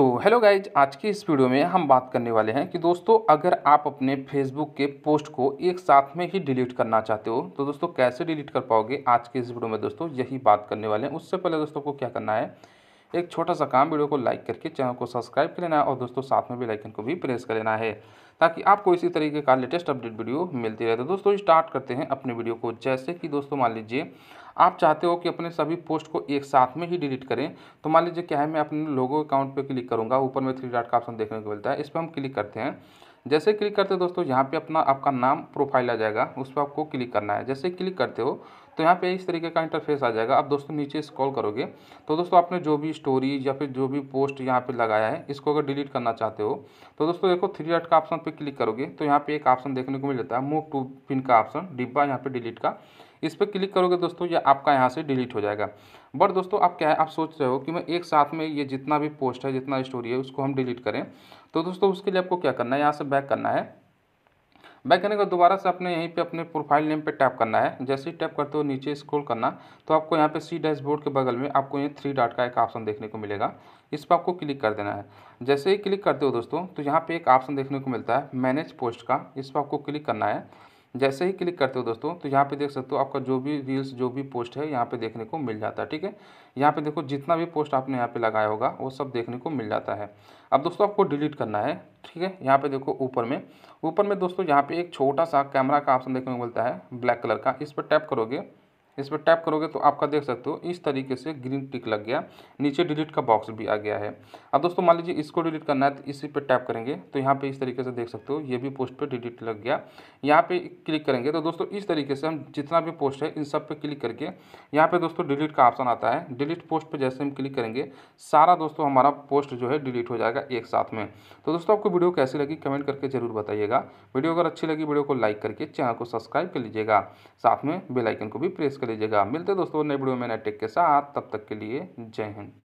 तो hello guys आज के इस वीडियो में हम बात करने वाले हैं कि दोस्तों अगर आप अपने फेसबुक के पोस्ट को एक साथ में ही डिलीट करना चाहते हो तो दोस्तों कैसे डिलीट कर पाओगे आज के इस वीडियो में दोस्तों यही बात करने वाले हैं उससे पहले दोस्तों को क्या करना है एक छोटा सा काम वीडियो को लाइक करके चैनल को सब्सक्राइब कर लेना है और दोस्तों साथ में भी लाइकन को भी प्रेस कर लेना है ताकि आपको इसी तरीके का लेटेस्ट अपडेट वीडियो मिलती रहे तो दोस्तों स्टार्ट करते हैं अपने वीडियो को जैसे कि दोस्तों मान लीजिए आप चाहते हो कि अपने सभी पोस्ट को एक साथ में ही डिलीट करें तो मान लीजिए क्या है मैं अपने लोगो अकाउंट पर क्लिक करूँगा ऊपर में थ्री डॉट का ऑप्शन देखने को मिलता है इस पर हम क्लिक करते हैं जैसे क्लिक करते हो दोस्तों यहाँ पे अपना आपका नाम प्रोफाइल आ जाएगा उस पर आपको क्लिक करना है जैसे क्लिक करते हो तो यहाँ पे इस तरीके का इंटरफेस आ जाएगा आप दोस्तों नीचे स्क्रॉल करोगे तो दोस्तों आपने जो भी स्टोरी या फिर जो भी पोस्ट यहाँ पे लगाया है इसको अगर डिलीट करना चाहते हो तो दोस्तों देखो थ्री डॉट का ऑप्शन पे क्लिक करोगे तो यहाँ पे एक ऑप्शन देखने को मिल जाता है मूव टू पिन का ऑप्शन डिब्बा यहाँ पे डिलीट का इस पर क्लिक करोगे दोस्तों ये आपका यहाँ से डिलीट हो जाएगा बट दोस्तों आप क्या है आप सोच रहे हो कि मैं एक साथ में ये जितना भी पोस्ट है जितना स्टोरी है उसको हम डिलीट करें तो दोस्तों उसके लिए आपको क्या करना है यहाँ से बैक करना है बैक करने के दोबारा से आपने यहीं पे अपने प्रोफाइल नेम पे टैप करना है जैसे ही टैप करते हो नीचे स्क्रॉल करना तो आपको यहाँ पे सी डैशबोर्ड के बगल में आपको ये थ्री डॉट का एक ऑप्शन देखने को मिलेगा इस पर आपको क्लिक कर देना है जैसे ही क्लिक करते हो दोस्तों तो यहाँ पे एक ऑप्शन देखने को मिलता है मैनेज पोस्ट का इस पर आपको क्लिक करना है जैसे ही क्लिक करते हो दोस्तों तो यहाँ पे देख सकते हो आपका जो भी रील्स जो भी पोस्ट है यहाँ पे देखने को मिल जाता है ठीक है यहाँ पे देखो जितना भी पोस्ट आपने यहाँ पे लगाया होगा वो सब देखने को मिल जाता है अब दोस्तों आपको डिलीट करना है ठीक है यहाँ पे देखो ऊपर में ऊपर में दोस्तों यहाँ पे एक छोटा सा कैमरा का ऑप्शन देखने को मिलता है ब्लैक कलर का इस पर टैप करोगे इस पर टैप करोगे तो आपका देख सकते हो इस तरीके से ग्रीन टिक लग गया नीचे डिलीट का बॉक्स भी आ गया है अब दोस्तों मान लीजिए इसको डिलीट करना है तो इसी पर टैप करेंगे तो यहाँ पे इस तरीके से देख सकते हो ये भी पोस्ट पर डिलीट लग गया यहाँ पे क्लिक करेंगे तो दोस्तों इस तरीके से हम जितना भी पोस्ट है इन सब पे क्लिक करके यहाँ पे दोस्तों डिलीट का ऑप्शन आता है डिलीट पोस्ट पर जैसे हम क्लिक करेंगे सारा दोस्तों हमारा पोस्ट जो है डिलीट हो जाएगा एक साथ में तो दोस्तों आपको वीडियो कैसी लगी कमेंट करके ज़रूर बताइएगा वीडियो अगर अच्छी लगी वीडियो को लाइक करके चैनल को सब्सक्राइब कर लीजिएगा साथ में बेलाइकन को भी प्रेस कर लीजिएगा मिलते दोस्तों नए वीडियो में नए टेक के साथ तब तक के लिए जय हिंद